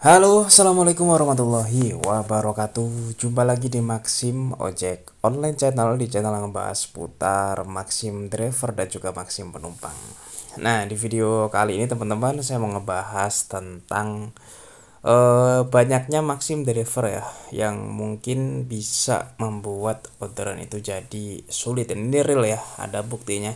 Halo, assalamualaikum warahmatullahi wabarakatuh. Jumpa lagi di Maxim Ojek Online Channel di channel yang membahas putar Maxim Driver dan juga Maxim Penumpang. Nah, di video kali ini teman-teman saya mau ngebahas tentang uh, banyaknya Maxim Driver ya, yang mungkin bisa membuat orderan itu jadi sulit. ini real ya, ada buktinya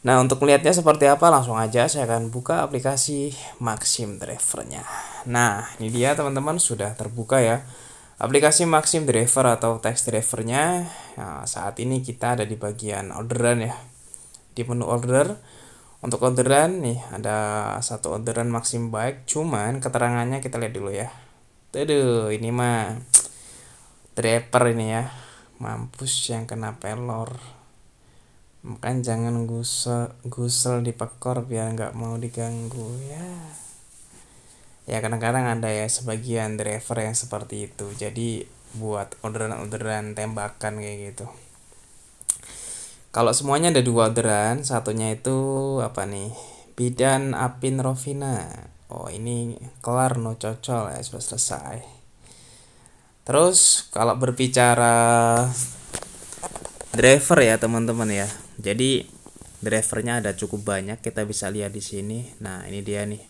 Nah, untuk melihatnya seperti apa, langsung aja saya akan buka aplikasi Maxim Driver-nya. Nah, ini dia teman-teman, sudah terbuka ya. Aplikasi Maxim Driver atau text driver-nya, nah, saat ini kita ada di bagian orderan ya. Di menu order, untuk orderan nih ada satu orderan Maxim Bike, cuman keterangannya kita lihat dulu ya. Tuh, ini mah driver ini ya. Mampus yang kena pelor. Makan jangan gusel, gusel di pekor biar nggak mau diganggu ya. Ya kadang-kadang ada ya sebagian driver yang seperti itu. Jadi buat orderan-orderan tembakan kayak gitu. Kalau semuanya ada dua orderan, satunya itu apa nih? Bidan Apin Rovina. Oh ini kelar no cocol ya sudah selesai. Terus kalau berbicara driver ya teman-teman ya jadi drivernya ada cukup banyak kita bisa lihat di sini nah ini dia nih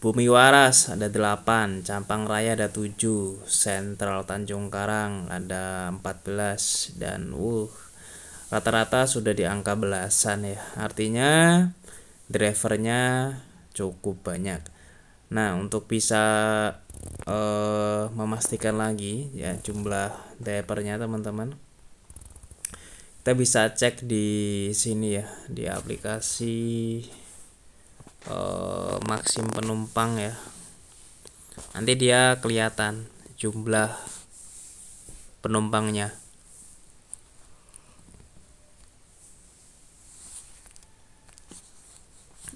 Bumi Waras ada 8, Campang Raya ada 7, Sentral Tanjung Karang ada 14 dan uh rata-rata sudah di angka belasan ya. Artinya drivernya cukup banyak. Nah, untuk bisa uh, memastikan lagi ya jumlah drivernya teman-teman kita bisa cek di sini ya di aplikasi eh, maksim penumpang ya nanti dia kelihatan jumlah penumpangnya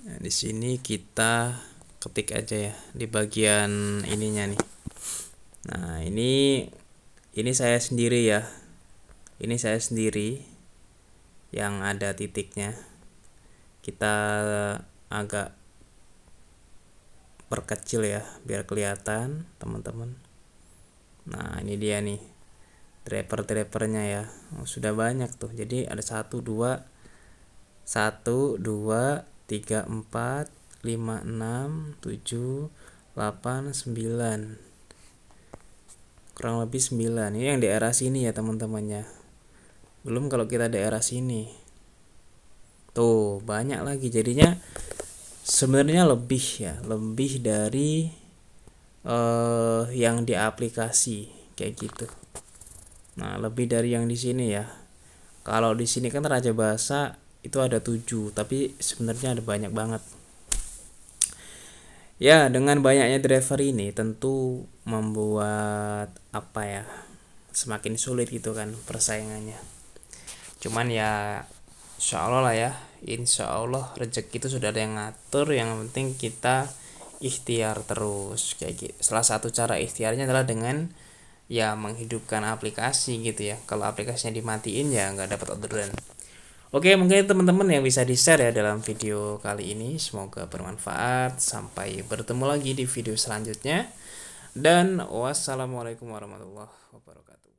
nah, di sini kita ketik aja ya di bagian ininya nih nah ini ini saya sendiri ya ini saya sendiri yang ada titiknya kita agak perkecil ya biar kelihatan teman-teman nah ini dia nih draper-drapernya ya oh, sudah banyak tuh jadi ada satu dua satu dua tiga empat lima enam tujuh delapan sembilan. kurang lebih sembilan. ini yang di daerah sini ya teman-temannya belum kalau kita daerah sini tuh banyak lagi jadinya sebenarnya lebih ya lebih dari uh, yang di aplikasi kayak gitu nah lebih dari yang di sini ya kalau di sini kan raja bahasa itu ada tujuh tapi sebenarnya ada banyak banget ya dengan banyaknya driver ini tentu membuat apa ya semakin sulit gitu kan persaingannya cuman ya insya Allah lah ya insya Allah rezeki itu sudah ada yang ngatur yang penting kita ikhtiar terus kayak gitu salah satu cara ikhtiarnya adalah dengan ya menghidupkan aplikasi gitu ya kalau aplikasinya dimatiin ya nggak dapat orderan Oke, mungkin teman-teman yang bisa di-share ya dalam video kali ini. Semoga bermanfaat. Sampai bertemu lagi di video selanjutnya. Dan wassalamualaikum warahmatullahi wabarakatuh.